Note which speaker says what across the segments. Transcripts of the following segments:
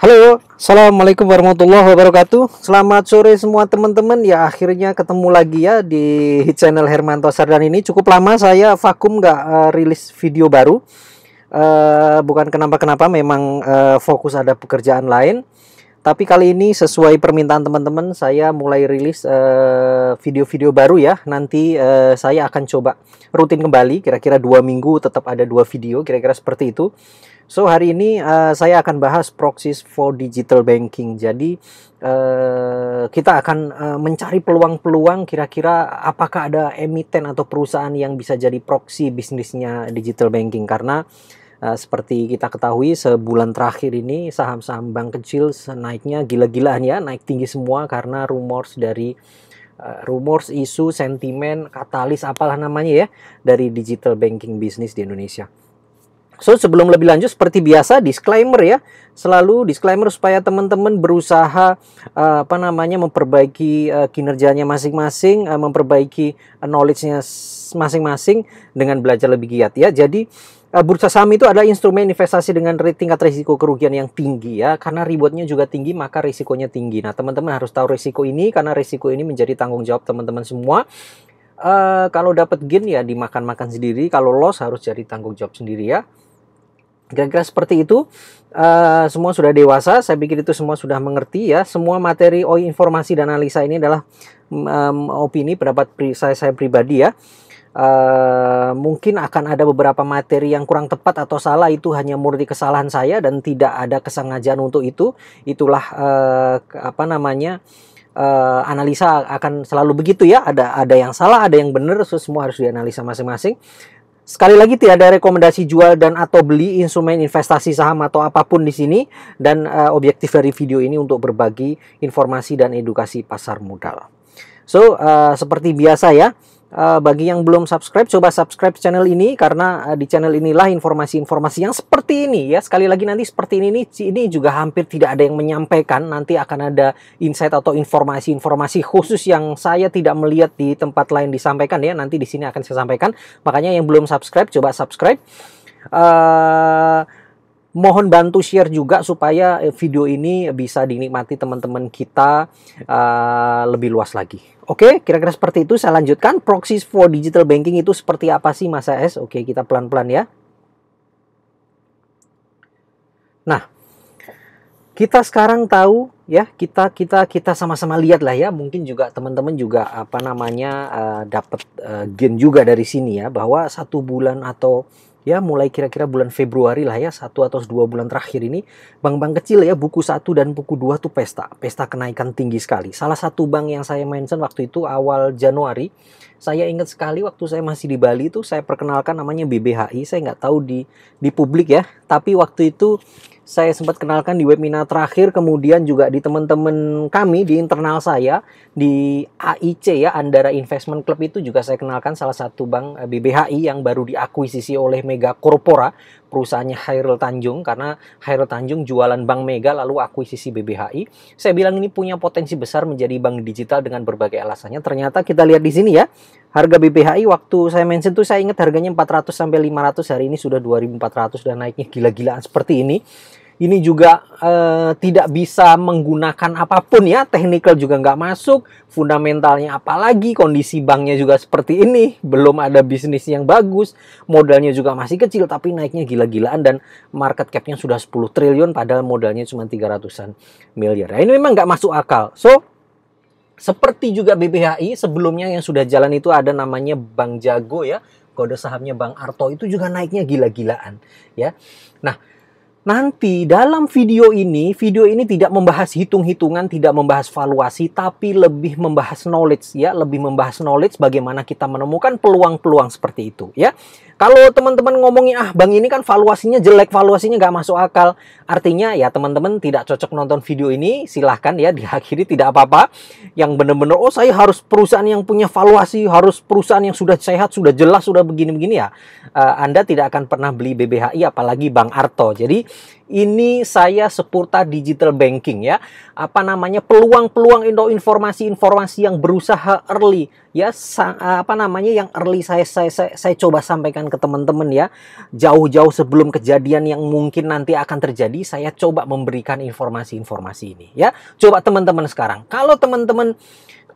Speaker 1: Halo, Assalamualaikum warahmatullahi wabarakatuh Selamat sore semua teman-teman Ya akhirnya ketemu lagi ya di channel Hermanto Sardan ini Cukup lama saya vakum nggak uh, rilis video baru uh, Bukan kenapa-kenapa memang uh, fokus ada pekerjaan lain Tapi kali ini sesuai permintaan teman-teman Saya mulai rilis video-video uh, baru ya Nanti uh, saya akan coba rutin kembali Kira-kira dua minggu tetap ada dua video Kira-kira seperti itu So hari ini uh, saya akan bahas proxies for digital banking. Jadi uh, kita akan uh, mencari peluang-peluang kira-kira apakah ada emiten atau perusahaan yang bisa jadi proxy bisnisnya digital banking karena Uh, seperti kita ketahui sebulan terakhir ini saham-saham bank kecil naiknya gila-gilaan ya naik tinggi semua karena rumors dari uh, rumors isu sentimen katalis apalah namanya ya dari digital banking bisnis di Indonesia. So, sebelum lebih lanjut, seperti biasa, disclaimer ya. Selalu disclaimer supaya teman-teman berusaha, eh, apa namanya, memperbaiki eh, kinerjanya masing-masing, eh, memperbaiki knowledge-nya masing-masing dengan belajar lebih giat ya. Jadi, bursa saham itu adalah instrumen investasi dengan tingkat risiko kerugian yang tinggi ya. Karena rewardnya juga tinggi, maka risikonya tinggi. Nah, teman-teman harus tahu risiko ini, karena risiko ini menjadi tanggung jawab teman-teman semua uh, kalau dapat gain ya dimakan-makan sendiri, kalau loss harus jadi tanggung jawab sendiri ya. Kira-kira seperti itu. Uh, semua sudah dewasa, saya pikir itu semua sudah mengerti ya. Semua materi oh, informasi dan analisa ini adalah um, opini pendapat pri, saya saya pribadi ya. Uh, mungkin akan ada beberapa materi yang kurang tepat atau salah itu hanya murni kesalahan saya dan tidak ada kesengajaan untuk itu. Itulah uh, apa namanya? uh, analisa akan selalu begitu ya ada ada yang salah ada yang benar so, semua harus dianalisa masing-masing Sekali lagi tidak ada rekomendasi jual dan atau beli instrumen investasi saham atau apapun di sini dan uh, objektif dari video ini untuk berbagi informasi dan edukasi pasar modal. So, uh, seperti biasa ya, Eh, bagi yang belum subscribe, coba subscribe channel ini karena eh, di channel inilah informasi-informasi yang seperti ini ya. Sekali lagi nanti seperti ini ini, ini juga hampir tidak ada yang menyampaikan. Nanti akan ada insight atau informasi-informasi khusus yang saya tidak melihat di tempat lain disampaikan ya. Nanti di sini akan saya sampaikan. Makanya yang belum subscribe, coba subscribe. Uh, mohon bantu share juga supaya eh, video ini bisa dinikmati teman-teman kita uh, lebih luas lagi. Oke, okay, kira-kira seperti itu saya lanjutkan. Proxies for digital banking itu seperti apa sih Mas AS? Oke, okay, kita pelan-pelan ya. Nah, kita sekarang tahu ya kita kita kita sama-sama lihat lah ya mungkin juga teman-teman juga apa namanya uh, dapat uh, gain juga dari sini ya bahwa satu bulan atau ya mulai kira-kira bulan Februari lah ya satu atau dua bulan terakhir ini bank-bank kecil ya buku satu dan buku dua tuh pesta pesta kenaikan tinggi sekali salah satu bank yang saya mention waktu itu awal Januari saya ingat sekali waktu saya masih di Bali itu saya perkenalkan namanya BBHI saya nggak tahu di di publik ya tapi waktu itu saya sempat kenalkan di webinar terakhir, kemudian juga di teman-teman kami di internal saya di AIC ya Andara Investment Club itu juga saya kenalkan salah satu bank eh, BBHI yang baru diakuisisi oleh Mega Corpora perusahaannya Hairul Tanjung karena Hairul Tanjung jualan Bank Mega lalu akuisisi BBHI. Saya bilang ini punya potensi besar menjadi bank digital dengan berbagai alasannya. Ternyata kita lihat di sini ya, harga BBHI waktu saya mention tuh saya ingat harganya 400 sampai 500 hari ini sudah 2400 dan naiknya gila-gilaan seperti ini ini juga eh, tidak bisa menggunakan apapun ya technical juga nggak masuk fundamentalnya apalagi kondisi banknya juga seperti ini belum ada bisnis yang bagus modalnya juga masih kecil tapi naiknya gila-gilaan dan market capnya sudah 10 triliun padahal modalnya cuma 300an miliar nah, ini memang nggak masuk akal so seperti juga BBHI sebelumnya yang sudah jalan itu ada namanya Bank Jago ya kode sahamnya Bank Arto itu juga naiknya gila-gilaan ya. Nah, Nanti dalam video ini, video ini tidak membahas hitung-hitungan, tidak membahas valuasi, tapi lebih membahas knowledge ya, lebih membahas knowledge bagaimana kita menemukan peluang-peluang seperti itu ya. Kalau teman-teman ngomongin ah bang ini kan valuasinya jelek, valuasinya nggak masuk akal. Artinya ya teman-teman tidak cocok nonton video ini, silahkan ya diakhiri tidak apa-apa. Yang benar-benar oh saya harus perusahaan yang punya valuasi, harus perusahaan yang sudah sehat, sudah jelas, sudah begini-begini ya. Eh, anda tidak akan pernah beli BBHI apalagi Bang Arto. Jadi ini saya seputar digital banking ya. Apa namanya peluang-peluang informasi-informasi yang berusaha early ya apa namanya yang early saya saya saya, saya coba sampaikan ke teman-teman ya. Jauh-jauh sebelum kejadian yang mungkin nanti akan terjadi saya coba memberikan informasi-informasi ini ya. Coba teman-teman sekarang kalau teman-teman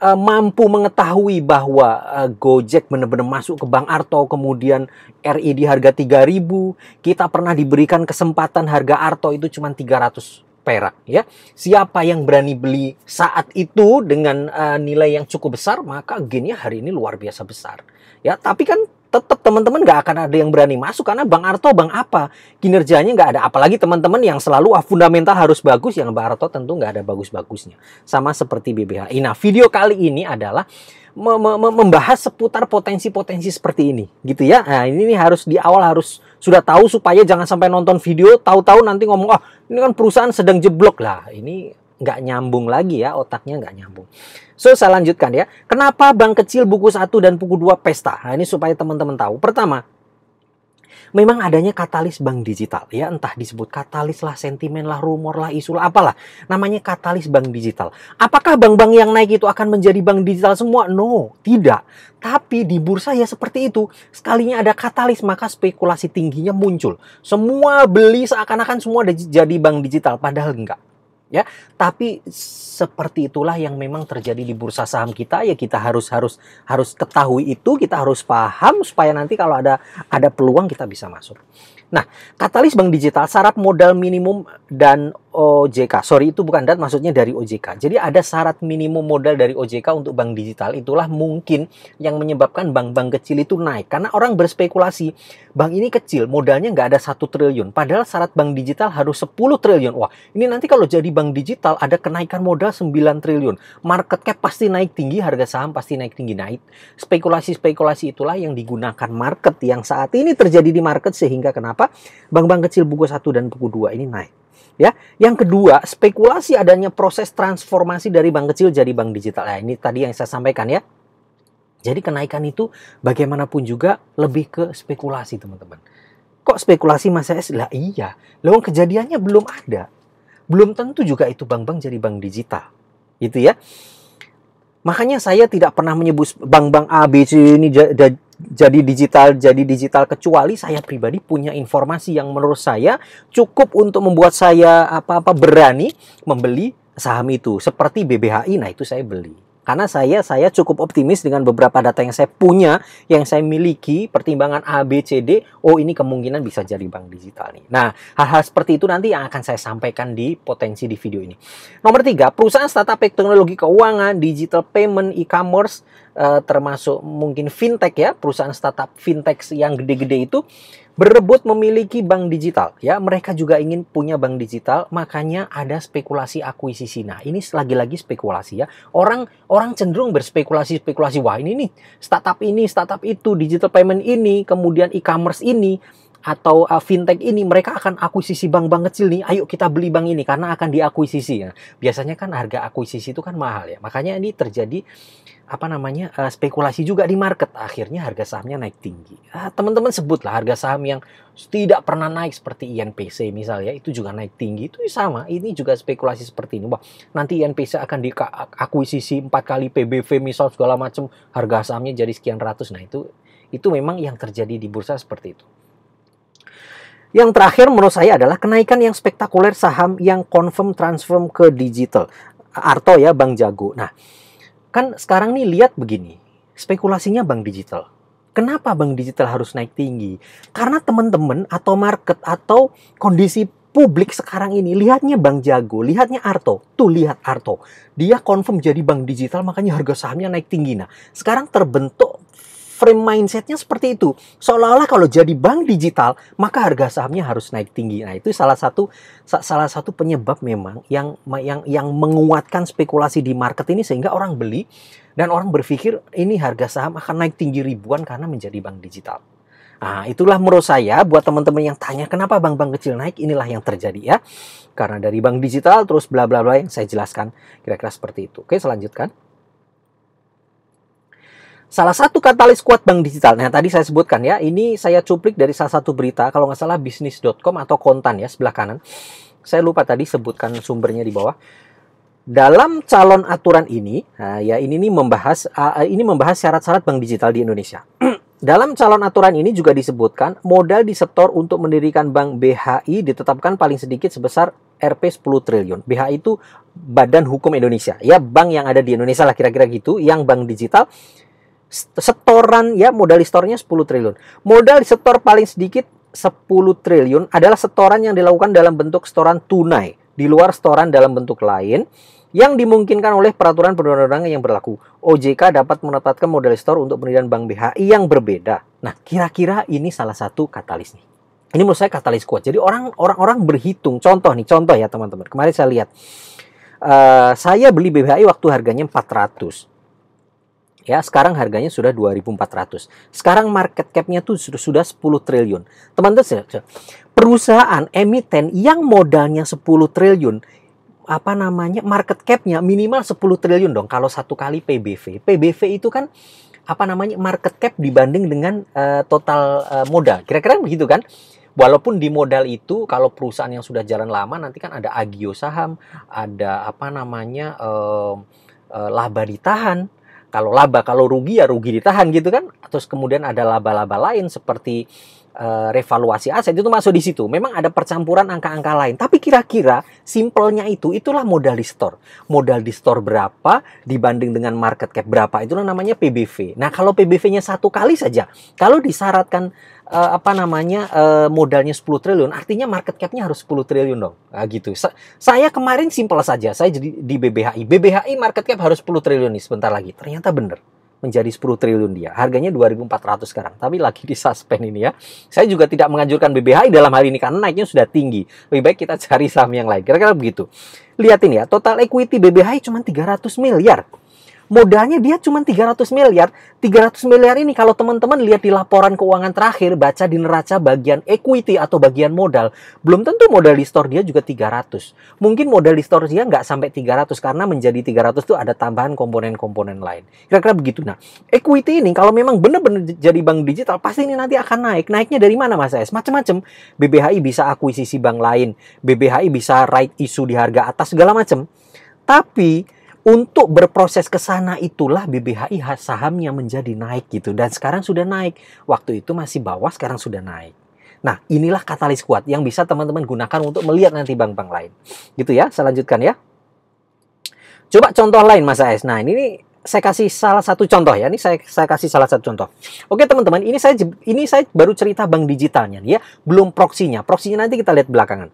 Speaker 1: uh, mampu mengetahui bahwa uh, Gojek benar-benar masuk ke bank Arto, kemudian RI di harga 3000, kita pernah diberikan kesempatan harga Arto itu cuma 300 perak ya. Siapa yang berani beli saat itu dengan uh, nilai yang cukup besar, maka gainnya hari ini luar biasa besar. Ya, tapi kan tetap teman-teman nggak akan ada yang berani masuk karena Bang Arto Bang apa kinerjanya nggak ada apalagi teman-teman yang selalu ah, fundamental harus bagus yang Bang Arto tentu nggak ada bagus-bagusnya sama seperti BBHI nah video kali ini adalah membahas seputar potensi-potensi seperti ini gitu ya nah ini, nih harus di awal harus sudah tahu supaya jangan sampai nonton video tahu-tahu nanti ngomong oh, ini kan perusahaan sedang jeblok lah ini nggak nyambung lagi ya, otaknya nggak nyambung. So, saya lanjutkan ya. Kenapa bank kecil buku 1 dan buku 2 pesta? Nah, ini supaya teman-teman tahu. Pertama, memang adanya katalis bank digital ya entah disebut katalis lah sentimen lah rumor lah isu lah apalah namanya katalis bank digital apakah bank-bank yang naik itu akan menjadi bank digital semua no tidak tapi di bursa ya seperti itu sekalinya ada katalis maka spekulasi tingginya muncul semua beli seakan-akan semua jadi bank digital padahal enggak ya. Tapi seperti itulah yang memang terjadi di bursa saham kita ya kita harus harus harus ketahui itu, kita harus paham supaya nanti kalau ada ada peluang kita bisa masuk. Nah, katalis bank digital syarat modal minimum dan OJK. Sorry, itu bukan DAT, maksudnya dari OJK. Jadi ada syarat minimum modal dari OJK untuk bank digital. Itulah mungkin yang menyebabkan bank-bank kecil itu naik. Karena orang berspekulasi, bank ini kecil, modalnya nggak ada satu triliun. Padahal syarat bank digital harus 10 triliun. Wah, ini nanti kalau jadi bank digital ada kenaikan modal 9 triliun. Market cap pasti naik tinggi, harga saham pasti naik tinggi. Naik. Spekulasi-spekulasi itulah yang digunakan market yang saat ini terjadi di market sehingga kenapa bank-bank kecil buku 1 dan buku 2 ini naik ya. Yang kedua, spekulasi adanya proses transformasi dari bank kecil jadi bank digital. Nah, ini tadi yang saya sampaikan ya. Jadi kenaikan itu bagaimanapun juga lebih ke spekulasi, teman-teman. Kok spekulasi Mas S? Lah iya, lewat kejadiannya belum ada. Belum tentu juga itu bank-bank jadi bank digital. Gitu ya. Makanya saya tidak pernah menyebut bank-bank ABC e ini jadi digital jadi digital kecuali saya pribadi punya informasi yang menurut saya cukup untuk membuat saya apa-apa berani membeli saham itu seperti BBHI nah itu saya beli karena saya saya cukup optimis dengan beberapa data yang saya punya, yang saya miliki, pertimbangan A, B, C, D, oh ini kemungkinan bisa jadi bank digital nih. Nah, hal-hal seperti itu nanti yang akan saya sampaikan di potensi di video ini. Nomor tiga, perusahaan startup teknologi keuangan, digital payment, e-commerce, eh, termasuk mungkin fintech ya, perusahaan startup fintech yang gede-gede itu, berebut memiliki bank digital ya mereka juga ingin punya bank digital makanya ada spekulasi akuisisi nah ini lagi-lagi spekulasi ya orang orang cenderung berspekulasi spekulasi wah ini nih startup ini startup itu digital payment ini kemudian e-commerce ini atau uh, fintech ini mereka akan akuisisi bank-bank kecil nih ayo kita beli bank ini karena akan diakuisisi ya biasanya kan harga akuisisi itu kan mahal ya makanya ini terjadi apa namanya uh, spekulasi juga di market akhirnya harga sahamnya naik tinggi teman ah, teman-teman sebutlah harga saham yang tidak pernah naik seperti INPC misalnya itu juga naik tinggi itu sama ini juga spekulasi seperti ini wah nanti INPC akan diakuisisi empat kali PBV misal segala macam harga sahamnya jadi sekian ratus nah itu itu memang yang terjadi di bursa seperti itu yang terakhir menurut saya adalah kenaikan yang spektakuler saham yang confirm transform ke digital. Arto ya Bang Jago. Nah, kan sekarang nih lihat begini, spekulasinya Bank Digital. Kenapa Bank Digital harus naik tinggi? Karena teman-teman atau market atau kondisi publik sekarang ini lihatnya Bank Jago, lihatnya Arto. Tuh lihat Arto. Dia confirm jadi Bank Digital makanya harga sahamnya naik tinggi. Nah, sekarang terbentuk frame mindsetnya seperti itu. Seolah-olah kalau jadi bank digital, maka harga sahamnya harus naik tinggi. Nah, itu salah satu salah satu penyebab memang yang yang yang menguatkan spekulasi di market ini sehingga orang beli dan orang berpikir ini harga saham akan naik tinggi ribuan karena menjadi bank digital. Nah, itulah menurut saya buat teman-teman yang tanya kenapa bank-bank kecil naik, inilah yang terjadi ya. Karena dari bank digital terus bla bla bla yang saya jelaskan kira-kira seperti itu. Oke, selanjutkan. Salah satu katalis kuat bank digital, nah tadi saya sebutkan ya, ini saya cuplik dari salah satu berita, kalau nggak salah bisnis.com atau kontan ya, sebelah kanan. Saya lupa tadi sebutkan sumbernya di bawah. Dalam calon aturan ini, nah, ya ini nih membahas ah, ah, ini membahas syarat-syarat bank digital di Indonesia. Dalam calon aturan ini juga disebutkan modal disetor untuk mendirikan bank BHI ditetapkan paling sedikit sebesar Rp 10 triliun. BHI itu Badan Hukum Indonesia, ya bank yang ada di Indonesia lah kira-kira gitu, yang bank digital setoran ya modal setornya 10 triliun. Modal di setor paling sedikit 10 triliun adalah setoran yang dilakukan dalam bentuk setoran tunai di luar setoran dalam bentuk lain yang dimungkinkan oleh peraturan perundang-undangan yang berlaku. OJK dapat menetapkan modal setor untuk pendirian bank BHI yang berbeda. Nah, kira-kira ini salah satu katalis nih. Ini menurut saya katalis kuat. Jadi orang orang orang berhitung. Contoh nih, contoh ya teman-teman. Kemarin saya lihat uh, saya beli BBHI waktu harganya 400. Ya, sekarang harganya sudah 2.400. Sekarang market cap-nya tuh sudah 10 triliun. Teman-teman, perusahaan emiten yang modalnya 10 triliun apa namanya market cap-nya minimal 10 triliun dong kalau satu kali PBV. PBV itu kan apa namanya market cap dibanding dengan uh, total uh, modal. Kira-kira begitu kan? Walaupun di modal itu kalau perusahaan yang sudah jalan lama nanti kan ada agio saham, ada apa namanya uh, uh, laba ditahan, kalau laba kalau rugi ya rugi ditahan gitu kan terus kemudian ada laba-laba lain seperti Eh, revaluasi aset itu masuk di situ. Memang ada percampuran angka-angka lain, tapi kira-kira simpelnya itu itulah modal di store. Modal di store berapa dibanding dengan market cap berapa itulah namanya PBV. Nah, kalau PBV-nya satu kali saja, kalau disaratkan uh, eh, apa namanya uh, modalnya 10 triliun, artinya market cap-nya harus 10 triliun dong. Nah, gitu. Sa saya kemarin simpel saja, saya jadi di BBHI. BBHI market cap harus 10 triliun nih sebentar lagi. Ternyata bener menjadi 10 triliun dia. Harganya 2.400 sekarang, tapi lagi di suspend ini ya. Saya juga tidak menganjurkan BBHI dalam hal ini karena naiknya sudah tinggi. Lebih baik kita cari saham yang lain. Kira-kira begitu. Lihat ini ya, total equity BBHI cuma 300 miliar modalnya dia cuma 300 miliar. 300 miliar ini kalau teman-teman lihat di laporan keuangan terakhir, baca di neraca bagian equity atau bagian modal, belum tentu modal di store dia juga 300. Mungkin modal di store dia nggak sampai 300 karena menjadi 300 itu ada tambahan komponen-komponen lain. Kira-kira begitu. Nah, equity ini kalau memang benar-benar jadi bank digital, pasti ini nanti akan naik. Naiknya dari mana Mas Es? Macam-macam. BBHI bisa akuisisi bank lain, BBHI bisa right isu di harga atas segala macam. Tapi untuk berproses ke sana itulah BBHI sahamnya menjadi naik gitu dan sekarang sudah naik. Waktu itu masih bawah, sekarang sudah naik. Nah, inilah katalis kuat yang bisa teman-teman gunakan untuk melihat nanti bank-bank lain. Gitu ya, saya lanjutkan ya. Coba contoh lain Mas AS. Nah, ini saya kasih salah satu contoh ya. Ini saya saya kasih salah satu contoh. Oke, teman-teman, ini saya ini saya baru cerita bank digitalnya ya, belum proksinya. Proksinya nanti kita lihat belakangan.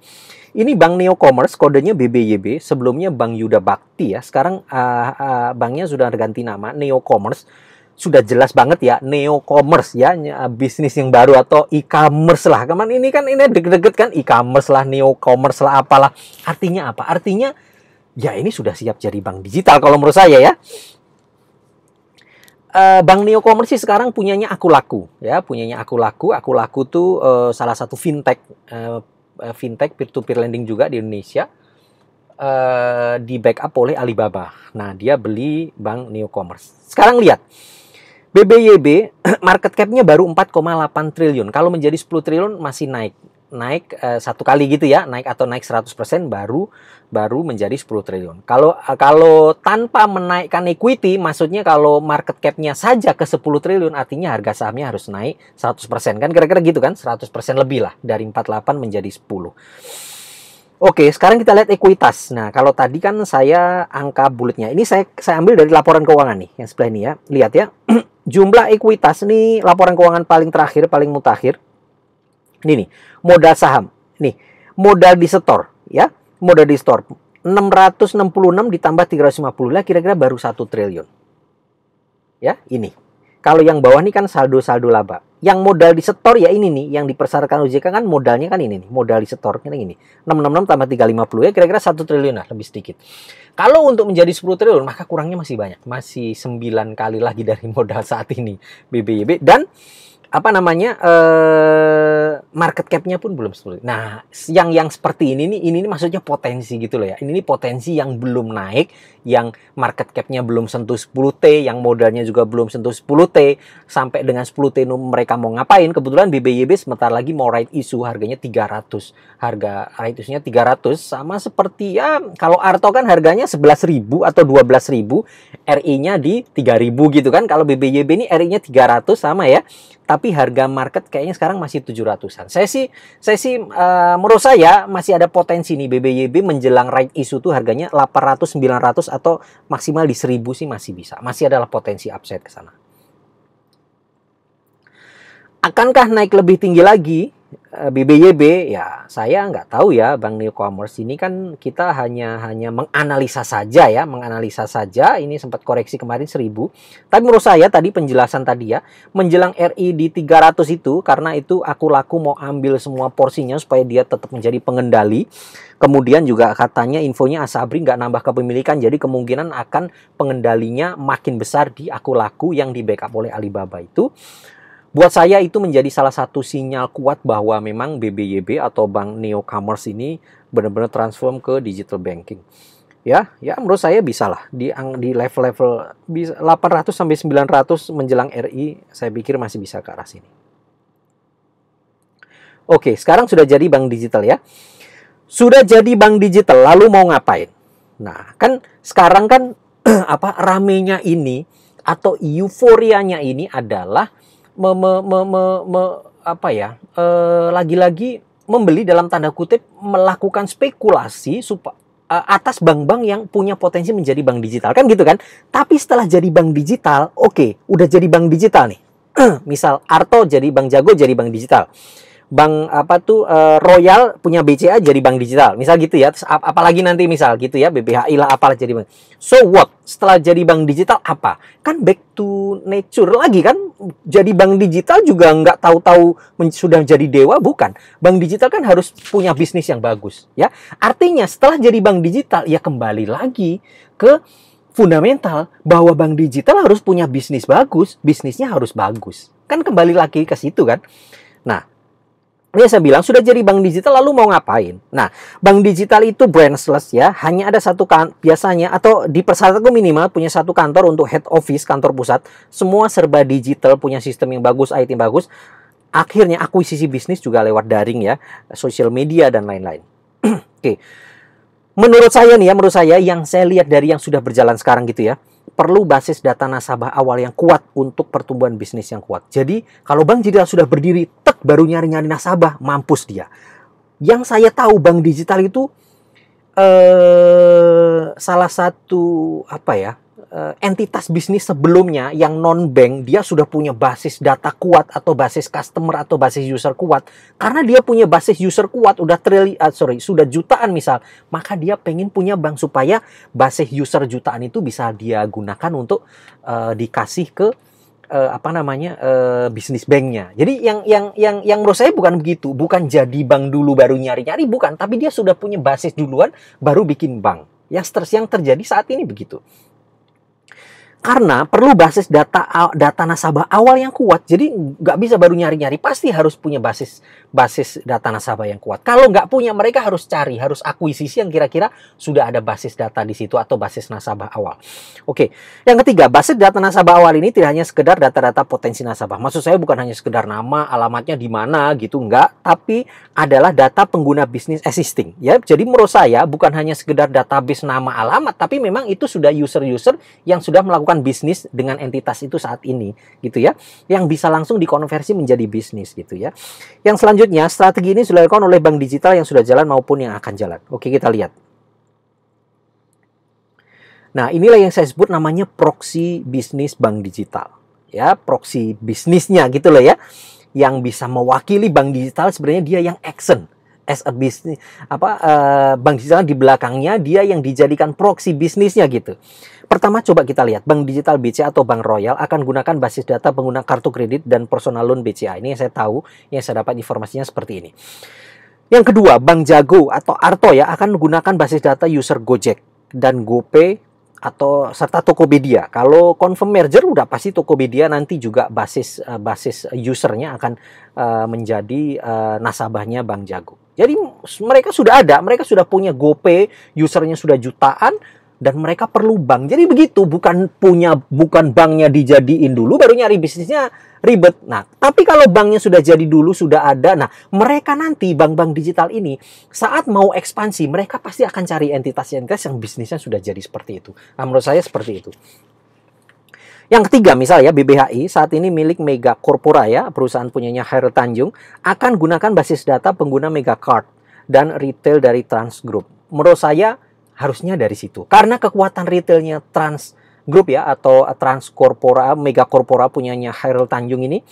Speaker 1: Ini Bank Neo Commerce, kodenya BBYB, sebelumnya Bank Yuda Bakti ya. Sekarang uh, uh, banknya sudah ganti nama Neo Commerce. Sudah jelas banget ya Neo Commerce ya, ah, bisnis yang baru atau e-commerce lah. Kemarin ini kan ini deg-deget kan e-commerce lah, Neo Commerce lah apalah. Artinya apa? Artinya ya ini sudah siap jadi bank digital kalau menurut saya ya. Uh, Bank Neo Commerce sih sekarang punyanya Aku Laku ya, punyanya Aku Laku. Aku Laku tuh uh, salah satu fintech uh, uh, fintech peer-to-peer lending juga di Indonesia uh, di backup oleh Alibaba. Nah, dia beli bank e-commerce. Sekarang lihat BBYB market cap-nya baru 4,8 triliun. Kalau menjadi 10 triliun masih naik naik uh, satu kali gitu ya, naik atau naik 100% baru baru menjadi 10 triliun. Kalau eh, kalau tanpa menaikkan equity, maksudnya kalau market cap-nya saja ke 10 triliun artinya harga sahamnya harus naik 100% kan kira-kira gitu kan, 100% lebih lah dari 48 menjadi 10. Oke, sekarang kita lihat ekuitas. Nah, kalau tadi kan saya angka bulatnya. Ini saya saya ambil dari laporan keuangan nih, yang sebelah ini ya. Lihat ya. Jumlah ekuitas nih laporan keuangan paling terakhir, paling mutakhir ini nih, modal saham. Nih, modal di setor ya. Modal di disetor 666 ditambah 350 lah kira-kira baru 1 triliun. Ya, ini. Kalau yang bawah nih kan saldo-saldo laba. Yang modal di setor ya ini nih, yang dipersyaratkan OJK kan modalnya kan ini nih, modal di disetor kan ini. 666 tambah 350 ya kira-kira 1 triliun lah, lebih sedikit. Kalau untuk menjadi 10 triliun maka kurangnya masih banyak, masih 9 kali lagi dari modal saat ini BBYB dan apa namanya eh market cap-nya pun belum sepuluh. Nah, yang yang seperti ini nih, ini ini maksudnya potensi gitu loh ya. Ini ini potensi yang belum naik, yang market cap-nya belum sentuh 10T, yang modalnya juga belum sentuh 10T, sampai dengan 10T mereka mau ngapain? Kebetulan BBYB sebentar lagi mau right isu harganya 300. Harga right isunya 300 sama seperti ya kalau Arto kan harganya 11.000 atau 12.000, RI-nya di 3.000 gitu kan. Kalau BBYB ini RI-nya 300 sama ya tapi harga market kayaknya sekarang masih 700-an. Saya sih saya sih uh, menurut saya masih ada potensi nih BBYB menjelang right isu tuh harganya 800 900 atau maksimal di 1000 sih masih bisa. Masih adalah potensi upside ke sana. Akankah naik lebih tinggi lagi? BBYB eh, ya saya nggak tahu ya Bang New Commerce ini kan kita hanya hanya menganalisa saja ya menganalisa saja ini sempat koreksi kemarin 1000 tapi menurut saya tadi penjelasan tadi ya menjelang RI di 300 itu karena itu aku laku mau ambil semua porsinya supaya dia tetap menjadi pengendali kemudian juga katanya infonya Asabri nggak nambah kepemilikan jadi kemungkinan akan pengendalinya makin besar di aku laku yang di backup oleh Alibaba itu Buat saya itu menjadi salah satu sinyal kuat bahwa memang BBYB atau Bank Neo Commerce ini benar-benar transform ke digital banking. Ya, ya menurut saya bisa lah di di level-level 800 sampai 900 menjelang RI saya pikir masih bisa ke arah sini. Oke, sekarang sudah jadi bank digital ya. Sudah jadi bank digital, lalu mau ngapain? Nah, kan sekarang kan apa ramenya ini atau euforianya ini adalah me, me, me, me, me, apa ya eh, lagi-lagi membeli dalam tanda kutip melakukan spekulasi supaya eh, atas bank-bank yang punya potensi menjadi bank digital kan gitu kan tapi setelah jadi bank digital oke okay, udah jadi bank digital nih misal Arto jadi bank Jago jadi bank digital bank apa tuh uh, Royal punya BCA jadi bank digital misal gitu ya terus ap apalagi nanti misal gitu ya BPHI lah apalah jadi bank so what setelah jadi bank digital apa kan back to nature lagi kan jadi bank digital juga nggak tahu-tahu sudah jadi dewa bukan bank digital kan harus punya bisnis yang bagus ya artinya setelah jadi bank digital ya kembali lagi ke fundamental bahwa bank digital harus punya bisnis bagus bisnisnya harus bagus kan kembali lagi ke situ kan nah Ya saya bilang sudah jadi bank digital lalu mau ngapain? Nah, bank digital itu branchless ya, hanya ada satu kan biasanya atau di gue minimal punya satu kantor untuk head office, kantor pusat, semua serba digital, punya sistem yang bagus, IT yang bagus. Akhirnya akuisisi bisnis juga lewat daring ya, social media dan lain-lain. Oke. Okay. Menurut saya nih ya, menurut saya yang saya lihat dari yang sudah berjalan sekarang gitu ya, perlu basis data nasabah awal yang kuat untuk pertumbuhan bisnis yang kuat. Jadi, kalau bank digital sudah berdiri, tek baru nyari-nyari nasabah, mampus dia. Yang saya tahu bank digital itu eh salah satu apa ya? Eh, entitas bisnis sebelumnya yang non bank dia sudah punya basis data kuat atau basis customer atau basis user kuat karena dia punya basis user kuat udah trili uh, eh, sorry sudah jutaan misal maka dia pengen punya bank supaya basis user jutaan itu bisa dia gunakan untuk uh, dikasih ke uh, apa namanya uh, bisnis banknya jadi yang yang yang yang menurut saya bukan begitu bukan jadi bank dulu baru nyari nyari bukan tapi dia sudah punya basis duluan baru bikin bank yang terjadi saat ini begitu karena perlu basis data data nasabah awal yang kuat jadi nggak bisa baru nyari nyari pasti harus punya basis basis data nasabah yang kuat kalau nggak punya mereka harus cari harus akuisisi yang kira-kira sudah ada basis data di situ atau basis nasabah awal oke yang ketiga basis data nasabah awal ini tidak hanya sekedar data-data potensi nasabah maksud saya bukan hanya sekedar nama alamatnya di mana gitu nggak tapi adalah data pengguna bisnis existing ya jadi menurut saya bukan hanya sekedar database nama alamat tapi memang itu sudah user-user yang sudah melakukan melakukan bisnis dengan entitas itu saat ini gitu ya yang bisa langsung dikonversi menjadi bisnis gitu ya yang selanjutnya strategi ini sudah dilakukan oleh bank digital yang sudah jalan maupun yang akan jalan oke kita lihat nah inilah yang saya sebut namanya proxy bisnis bank digital ya proxy bisnisnya gitu loh ya yang bisa mewakili bank digital sebenarnya dia yang action as a business apa uh, bank digital di belakangnya dia yang dijadikan proxy bisnisnya gitu. Pertama coba kita lihat bank digital BCA atau bank Royal akan gunakan basis data pengguna kartu kredit dan personal loan BCA. Ini yang saya tahu, yang saya dapat informasinya seperti ini. Yang kedua, Bank Jago atau Arto ya akan menggunakan basis data user Gojek dan GoPay atau serta Tokopedia. Kalau confirm merger udah pasti Tokopedia nanti juga basis eh, basis usernya akan eh, menjadi eh, nasabahnya Bank Jago. Jadi mereka sudah ada, mereka sudah punya GoPay, usernya sudah jutaan, dan mereka perlu bank. Jadi begitu, bukan punya bukan banknya dijadiin dulu baru nyari bisnisnya ribet. Nah, tapi kalau banknya sudah jadi dulu sudah ada. Nah, mereka nanti bank-bank digital ini saat mau ekspansi, mereka pasti akan cari entitas-entitas yang bisnisnya sudah jadi seperti itu. Nah, menurut saya seperti itu. Yang ketiga misalnya BBHI saat ini milik Mega Corpora ya, perusahaan punyanya Hair Tanjung akan gunakan basis data pengguna Mega Card dan retail dari Trans Group. Menurut saya harusnya dari situ. Karena kekuatan retailnya Trans Group ya atau Trans Mega Korpora punyanya Hairul Tanjung ini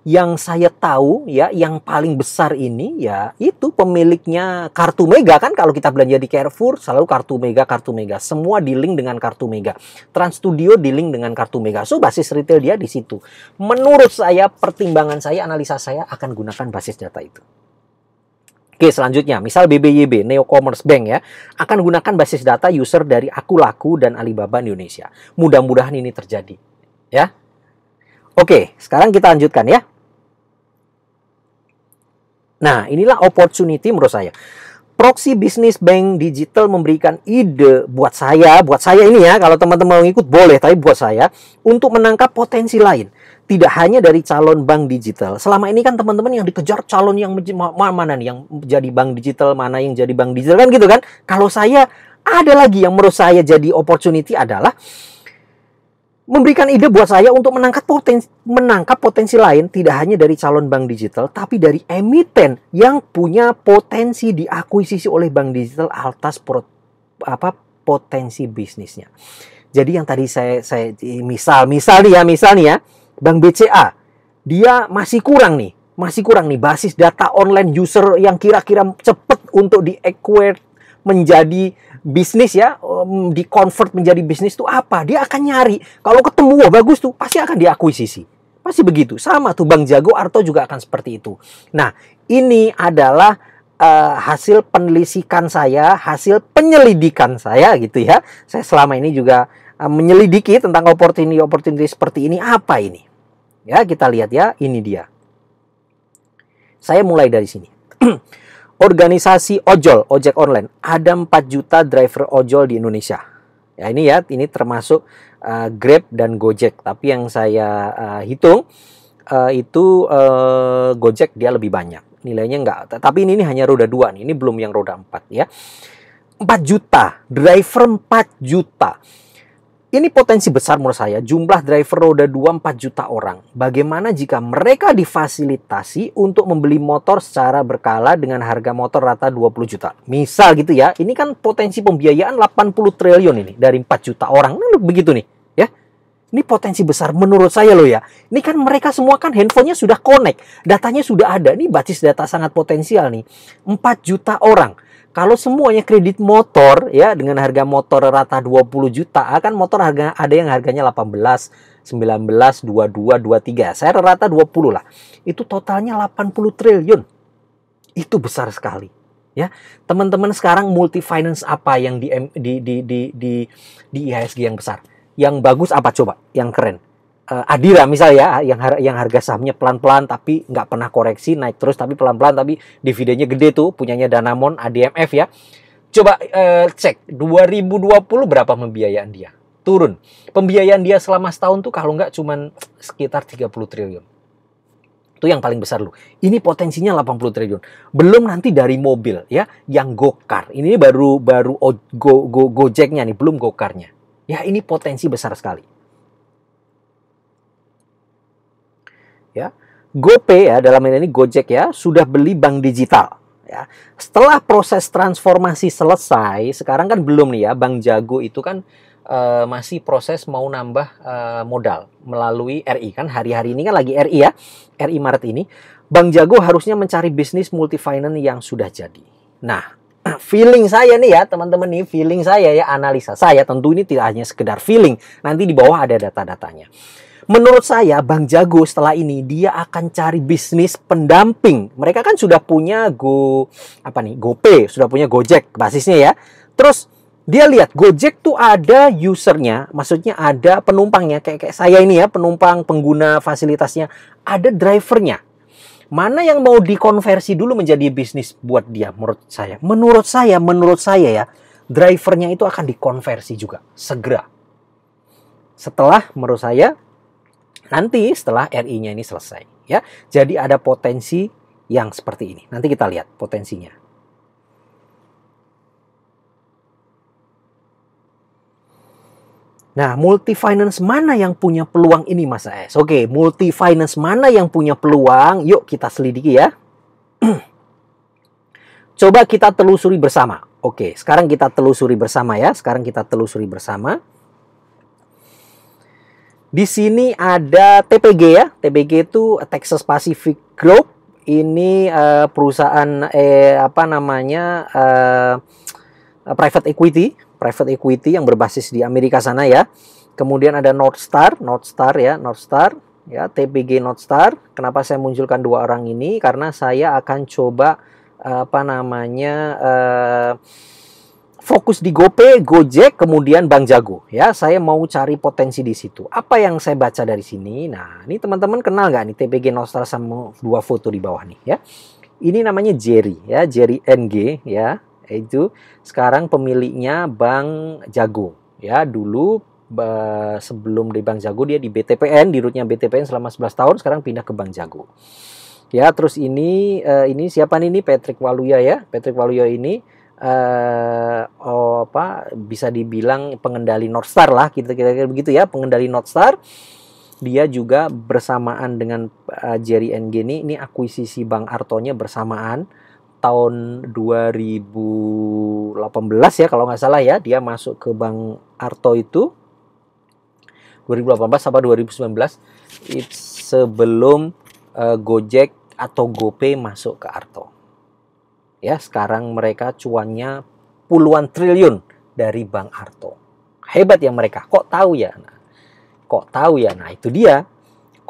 Speaker 1: yang saya tahu ya yang paling besar ini ya itu pemiliknya kartu mega kan kalau kita belanja di Carrefour selalu kartu mega kartu mega semua di link dengan kartu mega Trans Studio di link dengan kartu mega so basis retail dia di situ menurut saya pertimbangan saya analisa saya akan gunakan basis data itu Oke, selanjutnya, misal BBYB, Neo Commerce Bank ya, akan gunakan basis data user dari Aku Laku dan Alibaba Indonesia. Mudah-mudahan ini terjadi. Ya. Oke, sekarang kita lanjutkan ya. Nah, inilah opportunity menurut saya. Proksi bisnis Bank Digital memberikan ide buat saya, buat saya ini ya, kalau teman-teman mau ikut boleh, tapi buat saya, untuk menangkap potensi lain. Tidak hanya dari calon bank digital. Selama ini kan teman-teman yang dikejar calon yang mana nih, yang jadi bank digital, mana yang jadi bank digital, kan gitu kan. Kalau saya, ada lagi yang menurut saya jadi opportunity adalah memberikan ide buat saya untuk menangkap potensi, menangkap potensi lain tidak hanya dari calon bank digital tapi dari emiten yang punya potensi diakuisisi oleh bank digital atas pro, apa potensi bisnisnya. Jadi yang tadi saya saya misal misal nih ya misal nih ya bank BCA dia masih kurang nih masih kurang nih basis data online user yang kira-kira cepet untuk di acquire menjadi bisnis ya um, di convert menjadi bisnis itu apa dia akan nyari kalau ketemu wah bagus tuh pasti akan diakuisisi pasti begitu sama tuh Bang Jago Arto juga akan seperti itu nah ini adalah uh, hasil penelisikan saya hasil penyelidikan saya gitu ya saya selama ini juga uh, menyelidiki tentang opportunity opportunity seperti ini apa ini ya kita lihat ya ini dia saya mulai dari sini organisasi ojol, ojek online. Ada 4 juta driver ojol di Indonesia. Ya ini ya, ini termasuk uh, Grab dan Gojek. Tapi yang saya uh, hitung uh, itu uh, Gojek dia lebih banyak. Nilainya enggak. Tapi ini, ini hanya roda 2 nih. Ini belum yang roda empat ya. 4 juta, driver 4 juta. Ini potensi besar menurut saya, jumlah driver roda 2 4 juta orang. Bagaimana jika mereka difasilitasi untuk membeli motor secara berkala dengan harga motor rata 20 juta? Misal gitu ya, ini kan potensi pembiayaan 80 triliun ini dari 4 juta orang. Nah, begitu nih, ya. Ini potensi besar menurut saya loh ya. Ini kan mereka semua kan handphonenya sudah connect, datanya sudah ada. Ini basis data sangat potensial nih. 4 juta orang kalau semuanya kredit motor ya dengan harga motor rata 20 juta, akan motor harga ada yang harganya 18, 19, 22, 23. Saya rata 20 lah. Itu totalnya 80 triliun. Itu besar sekali. Ya, teman-teman sekarang multi finance apa yang di di di di di, di IHSG yang besar? Yang bagus apa coba? Yang keren? uh, Adira misal ya yang har yang harga sahamnya pelan-pelan tapi nggak pernah koreksi naik terus tapi pelan-pelan tapi dividennya gede tuh punyanya Danamon ADMF ya coba uh, cek 2020 berapa pembiayaan dia turun pembiayaan dia selama setahun tuh kalau nggak cuman sekitar 30 triliun itu yang paling besar lu. Ini potensinya 80 triliun. Belum nanti dari mobil ya, yang gokar. Ini baru baru go, go, gojeknya nih, belum gokarnya. Ya ini potensi besar sekali. GoPay ya dalam ini Gojek ya sudah beli bank digital ya. Setelah proses transformasi selesai, sekarang kan belum nih ya Bank Jago itu kan e, masih proses mau nambah e, modal melalui RI kan hari-hari ini kan lagi RI ya. RI Maret ini Bank Jago harusnya mencari bisnis multi multifinance yang sudah jadi. Nah, feeling saya nih ya teman-teman nih feeling saya ya analisa saya tentu ini tidak hanya sekedar feeling nanti di bawah ada data-datanya Menurut saya Bang Jago setelah ini dia akan cari bisnis pendamping. Mereka kan sudah punya Go apa nih? GoPay, sudah punya Gojek basisnya ya. Terus dia lihat Gojek tuh ada usernya, maksudnya ada penumpangnya kayak kayak saya ini ya, penumpang pengguna fasilitasnya, ada drivernya. Mana yang mau dikonversi dulu menjadi bisnis buat dia menurut saya? Menurut saya, menurut saya ya, drivernya itu akan dikonversi juga segera. Setelah menurut saya nanti setelah RI-nya ini selesai ya. Jadi ada potensi yang seperti ini. Nanti kita lihat potensinya. Nah, multi finance mana yang punya peluang ini Mas S? Oke, multi finance mana yang punya peluang? Yuk kita selidiki ya. Coba kita telusuri bersama. Oke, sekarang kita telusuri bersama ya. Sekarang kita telusuri bersama. Di sini ada TPG ya. TPG itu Texas Pacific Group. Ini uh, perusahaan eh apa namanya uh, private equity, private equity yang berbasis di Amerika sana ya. Kemudian ada North Star, North Star ya, North Star ya, TPG Star. Kenapa saya munculkan dua orang ini? Karena saya akan coba eh, apa namanya uh, fokus di GoPay, Gojek, kemudian Bank Jago. Ya, saya mau cari potensi di situ. Apa yang saya baca dari sini? Nah, ini teman-teman kenal nggak nih TPG Nostra sama dua foto di bawah nih ya. Ini namanya Jerry ya, Jerry NG ya. Itu sekarang pemiliknya Bank Jago ya. Dulu sebelum di Bank Jago dia di BTPN, di rutnya BTPN selama 11 tahun, sekarang pindah ke Bank Jago. Ya, terus ini eh, ini siapa nih ini Patrick Waluya ya. Patrick Waluya ini eh uh, oh, apa bisa dibilang pengendali North Star lah kita kira-kira begitu ya pengendali North Star dia juga bersamaan dengan uh, Jerry and Geni ini akuisisi Bang Artonya bersamaan tahun 2018 ya kalau nggak salah ya dia masuk ke Bang Arto itu 2018 sampai 2019 it's sebelum uh, Gojek atau GoPay masuk ke Arto. Ya, sekarang mereka cuannya puluhan triliun dari Bang Arto. Hebat ya mereka. Kok tahu ya? Nah, kok tahu ya? Nah, itu dia.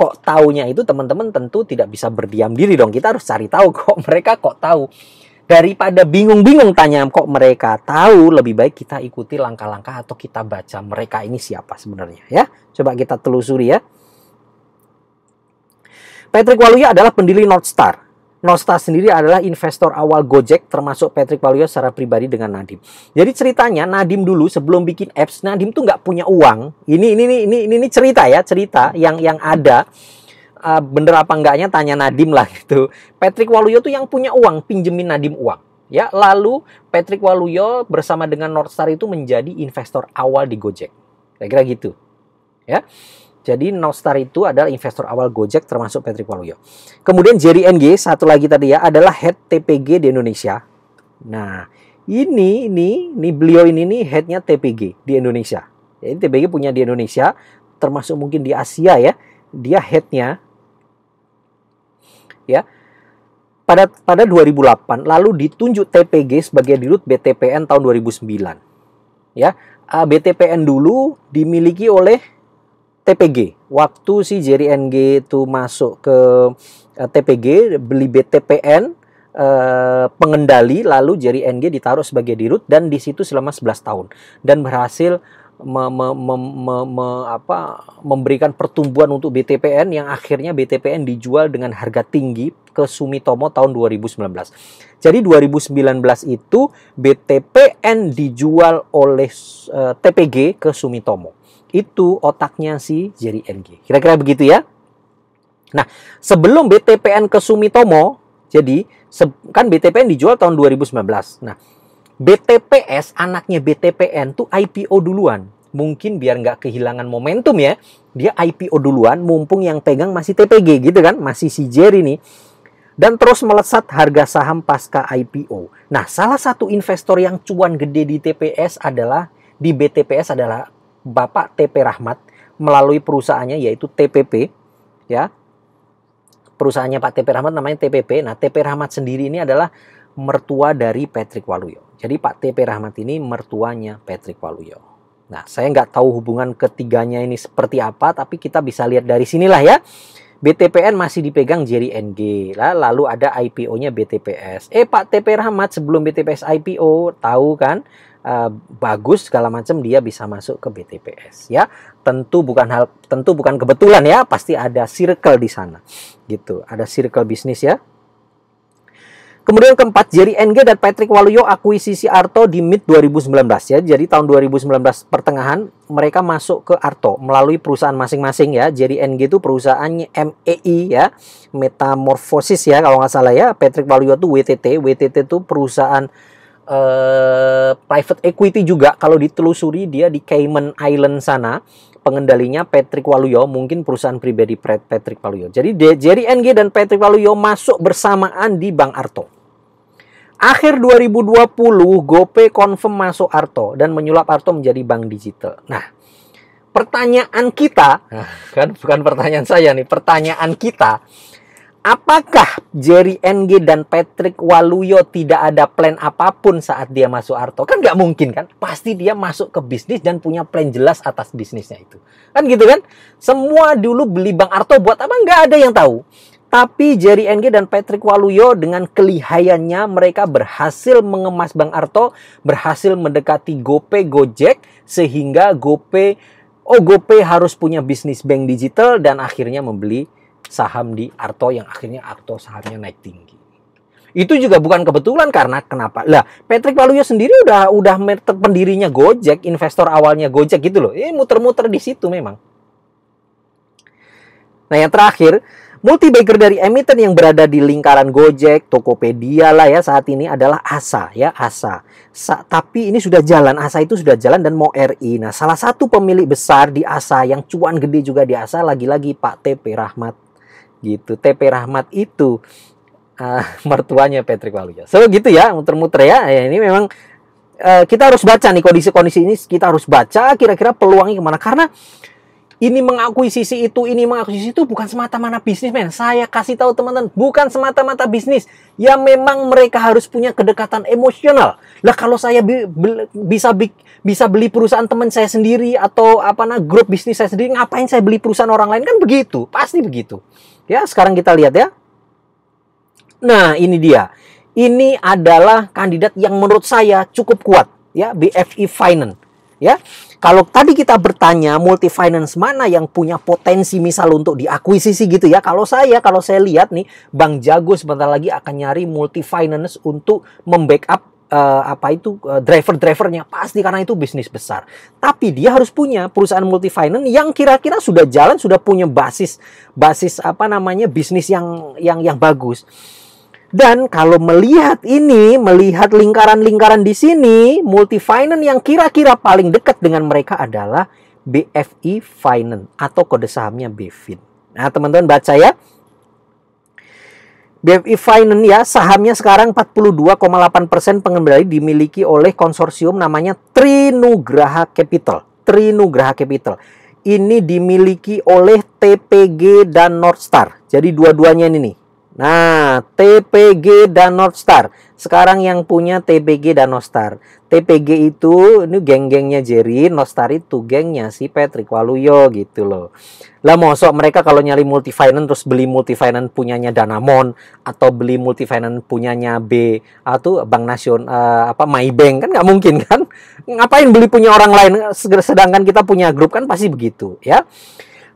Speaker 1: Kok taunya itu teman-teman tentu tidak bisa berdiam diri dong. Kita harus cari tahu kok mereka kok tahu. Daripada bingung-bingung tanya kok mereka tahu, lebih baik kita ikuti langkah-langkah atau kita baca mereka ini siapa sebenarnya ya. Coba kita telusuri ya. Patrick Waluya adalah pendiri North Star Nosta sendiri adalah investor awal Gojek termasuk Patrick Waluyo secara pribadi dengan Nadim. Jadi ceritanya Nadim dulu sebelum bikin apps Nadim tuh nggak punya uang. Ini ini ini ini ini cerita ya cerita yang yang ada uh, bener apa enggaknya tanya Nadim lah gitu. Patrick Waluyo tuh yang punya uang pinjemin Nadim uang. Ya lalu Patrick Waluyo bersama dengan Northstar itu menjadi investor awal di Gojek. Kira-kira gitu. Ya. Jadi Nostar itu adalah investor awal Gojek termasuk Patrick Waluyo. Kemudian Jerry NG satu lagi tadi ya adalah head TPG di Indonesia. Nah, ini ini ini beliau ini nih headnya TPG di Indonesia. Jadi TPG punya di Indonesia, termasuk mungkin di Asia ya. Dia headnya ya pada pada 2008 lalu ditunjuk TPG sebagai dirut BTPN tahun 2009. Ya, BTPN dulu dimiliki oleh TPG. Waktu si Jerry Ng itu masuk ke uh, eh, TPG, beli BTPN, uh, eh, pengendali, lalu Jerry Ng ditaruh sebagai dirut dan di situ selama 11 tahun dan berhasil me, me, me, me, me, apa, memberikan pertumbuhan untuk BTPN yang akhirnya BTPN dijual dengan harga tinggi ke Sumitomo tahun 2019. Jadi 2019 itu BTPN dijual oleh uh, eh, TPG ke Sumitomo. Itu otaknya si Jerry NG. Kira-kira begitu ya. Nah, sebelum BTPN ke Sumitomo, jadi kan BTPN dijual tahun 2019. Nah, BTPS, anaknya BTPN tuh IPO duluan. Mungkin biar nggak kehilangan momentum ya, dia IPO duluan mumpung yang pegang masih TPG gitu kan, masih si Jerry nih. Dan terus melesat harga saham pasca IPO. Nah, salah satu investor yang cuan gede di TPS adalah di BTPS adalah Bapak TP Rahmat melalui perusahaannya yaitu TPP ya. Perusahaannya Pak TP Rahmat namanya TPP. Nah, TP Rahmat sendiri ini adalah mertua dari Patrick Waluyo. Jadi Pak TP Rahmat ini mertuanya Patrick Waluyo. Nah, saya nggak tahu hubungan ketiganya ini seperti apa, tapi kita bisa lihat dari sinilah ya. BTPN masih dipegang Jerry NG, lah, lalu ada IPO-nya BTPS. Eh Pak TP Rahmat sebelum BTPS IPO, tahu kan? Eh, bagus segala macam dia bisa masuk ke BTPS ya tentu bukan hal tentu bukan kebetulan ya pasti ada circle di sana gitu ada circle bisnis ya Kemudian keempat, Jerry NG dan Patrick Waluyo akuisisi Arto di mid 2019 ya. Jadi tahun 2019 pertengahan mereka masuk ke Arto melalui perusahaan masing-masing ya. Jerry NG itu perusahaannya MEI ya, Metamorphosis ya kalau nggak salah ya. Patrick Waluyo itu WTT, WTT itu perusahaan Eh, private equity juga kalau ditelusuri dia di Cayman Island sana pengendalinya Patrick Waluyo mungkin perusahaan pribadi Patrick Waluyo. Jadi Jerry NG dan Patrick Waluyo masuk bersamaan di Bank Arto. Akhir 2020 GoPay confirm masuk Arto dan menyulap Arto menjadi bank digital. Nah, pertanyaan kita, nah, kan bukan pertanyaan saya nih, pertanyaan kita, Apakah Jerry NG dan Patrick Waluyo tidak ada plan apapun saat dia masuk Arto? Kan nggak mungkin kan? Pasti dia masuk ke bisnis dan punya plan jelas atas bisnisnya itu. Kan gitu kan? Semua dulu beli Bang Arto buat apa? Nggak ada yang tahu. Tapi Jerry NG dan Patrick Waluyo dengan kelihayannya mereka berhasil mengemas Bang Arto, berhasil mendekati GoPay Gojek sehingga GoPay oh GoPay harus punya bisnis bank digital dan akhirnya membeli saham di Arto yang akhirnya Arto sahamnya naik tinggi. Itu juga bukan kebetulan karena kenapa? Lah, Patrick Waluyo sendiri udah udah pendirinya Gojek, investor awalnya Gojek gitu loh. eh, muter-muter di situ memang. Nah, yang terakhir, multibaker dari emiten yang berada di lingkaran Gojek, Tokopedia lah ya saat ini adalah ASA ya, ASA. Sa tapi ini sudah jalan, ASA itu sudah jalan dan mau RI. Nah, salah satu pemilik besar di ASA yang cuan gede juga di ASA lagi-lagi Pak TP Rahmat gitu TP Rahmat itu uh, mertuanya Patrick Waluyo so gitu ya muter-muter ya. ya ini memang uh, kita harus baca nih kondisi-kondisi ini kita harus baca kira-kira peluangnya kemana karena ini mengakui sisi itu, ini mengakui sisi itu bukan semata-mata bisnis, men. Saya kasih tahu teman-teman, bukan semata-mata bisnis. Ya memang mereka harus punya kedekatan emosional. Lah kalau saya bi be bisa bi bisa beli perusahaan teman saya sendiri atau apa nah grup bisnis saya sendiri, ngapain saya beli perusahaan orang lain kan begitu, pasti begitu. Ya, sekarang kita lihat ya. Nah, ini dia. Ini adalah kandidat yang menurut saya cukup kuat, ya, BFI Finance, ya. Kalau tadi kita bertanya multi finance mana yang punya potensi misal untuk diakuisisi gitu ya. Kalau saya, kalau saya lihat nih, Bang Jago sebentar lagi akan nyari multi finance untuk membackup uh, apa itu uh, driver-drivernya pasti karena itu bisnis besar. Tapi dia harus punya perusahaan multi finance yang kira-kira sudah jalan, sudah punya basis basis apa namanya bisnis yang yang yang bagus. Dan kalau melihat ini, melihat lingkaran-lingkaran di sini, multi finance yang kira-kira paling dekat dengan mereka adalah BFI Finance atau kode sahamnya BFIN. Nah, teman-teman baca ya. BFI Finance ya sahamnya sekarang 42,8% pengendali dimiliki oleh konsorsium namanya Trinugraha Capital. Trinugraha Capital. Ini dimiliki oleh TPG dan Northstar. Jadi dua-duanya ini nih. Nah, TPG dan Northstar sekarang yang punya TPG dan Nostar. TPG itu ini geng-gengnya Jerry, Nostar itu gengnya si Patrick Waluyo gitu loh. Lah mosok mereka kalau nyari multifinance terus beli multifinance punyanya Danamon atau beli multifinance punyanya B atau ah, Bank Nasional uh, apa MyBank kan nggak mungkin kan? Ngapain beli punya orang lain sedangkan kita punya grup kan pasti begitu ya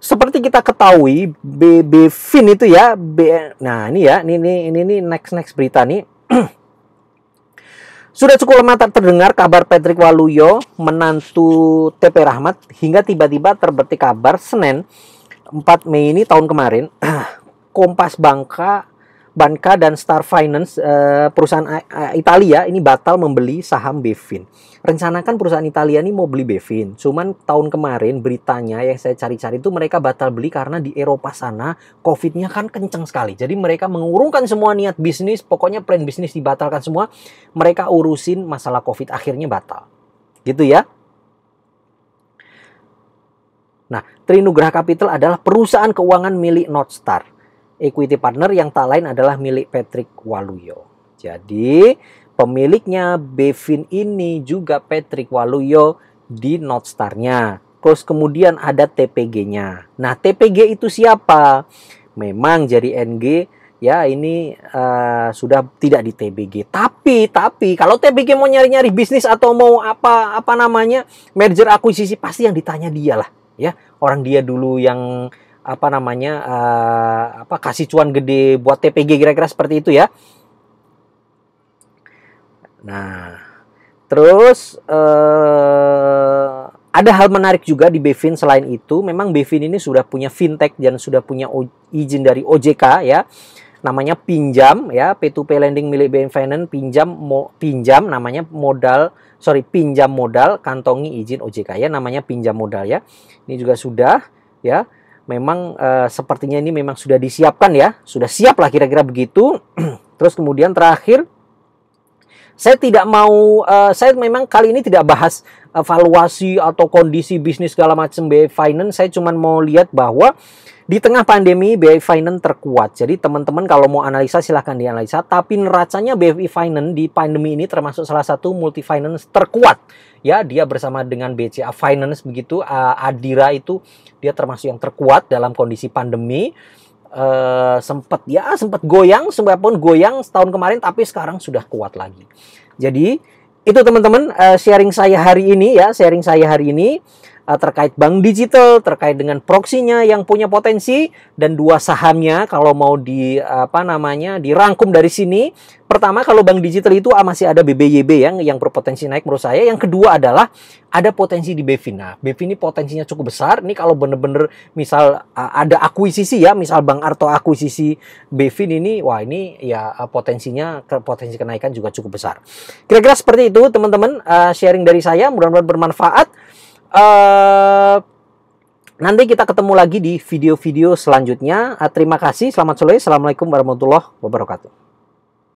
Speaker 1: seperti kita ketahui BB Fin itu ya B nah ini ya ini ini ini, ini next next berita nih Sudah cukup lama tak terdengar kabar Patrick Waluyo, menantu TP Rahmat, hingga tiba-tiba terbetik kabar Senin 4 Mei ini tahun kemarin, Kompas Bangka Banca dan Star Finance, eh, perusahaan eh, eh, Italia ini batal membeli saham Bevin. Rencanakan perusahaan Italia ini mau beli Bevin. Cuman tahun kemarin beritanya yang saya cari-cari itu mereka batal beli karena di Eropa sana COVID-nya kan kenceng sekali. Jadi mereka mengurungkan semua niat bisnis, pokoknya plan bisnis dibatalkan semua. Mereka urusin masalah COVID akhirnya batal. Gitu ya. Nah, Trinugraha Capital adalah perusahaan keuangan milik Northstar equity partner yang tak lain adalah milik Patrick Waluyo. Jadi pemiliknya Bevin ini juga Patrick Waluyo di star nya Terus kemudian ada TPG-nya. Nah TPG itu siapa? Memang jadi NG ya ini uh, sudah tidak di TBG. Tapi tapi kalau TBG mau nyari-nyari bisnis atau mau apa apa namanya merger akuisisi pasti yang ditanya dia lah ya orang dia dulu yang apa namanya uh, apa kasih cuan gede buat TPG kira-kira seperti itu ya. Nah, terus uh, ada hal menarik juga di Bevin selain itu, memang Bevin ini sudah punya fintech dan sudah punya izin dari OJK ya. Namanya pinjam ya, P2P lending milik BM Finance pinjam mo, pinjam namanya modal sorry pinjam modal kantongi izin OJK ya namanya pinjam modal ya. Ini juga sudah ya memang e, sepertinya ini memang sudah disiapkan ya, sudah siap lah kira-kira begitu. Terus kemudian terakhir saya tidak mau, uh, saya memang kali ini tidak bahas evaluasi atau kondisi bisnis segala macam BI Finance. Saya cuma mau lihat bahwa di tengah pandemi BI Finance terkuat. Jadi teman-teman kalau mau analisa silahkan dianalisa. Tapi neracanya BI Finance di pandemi ini termasuk salah satu multi finance terkuat. Ya dia bersama dengan BCA Finance begitu. Uh, Adira itu dia termasuk yang terkuat dalam kondisi pandemi uh, eh, sempat ya sempat goyang pun goyang setahun kemarin tapi sekarang sudah kuat lagi. Jadi itu teman-teman uh, sharing saya hari ini ya, sharing saya hari ini. Eh, terkait bank digital, terkait dengan proksinya yang punya potensi dan dua sahamnya kalau mau di apa namanya dirangkum dari sini. Pertama kalau bank digital itu ah, masih ada BBYB yang yang berpotensi naik menurut saya. Yang kedua adalah ada potensi di Bevin. Nah, Bevin ini potensinya cukup besar. Ini kalau benar-benar misal ah, ada akuisisi ya, misal Bank Arto akuisisi Bevin ini, wah ini ya ah, potensinya potensi kenaikan juga cukup besar. Kira-kira seperti itu teman-teman sharing dari saya mudah-mudahan bermanfaat uh, nanti kita ketemu lagi di video-video selanjutnya. Uh, terima kasih, selamat sore, assalamualaikum warahmatullahi wabarakatuh.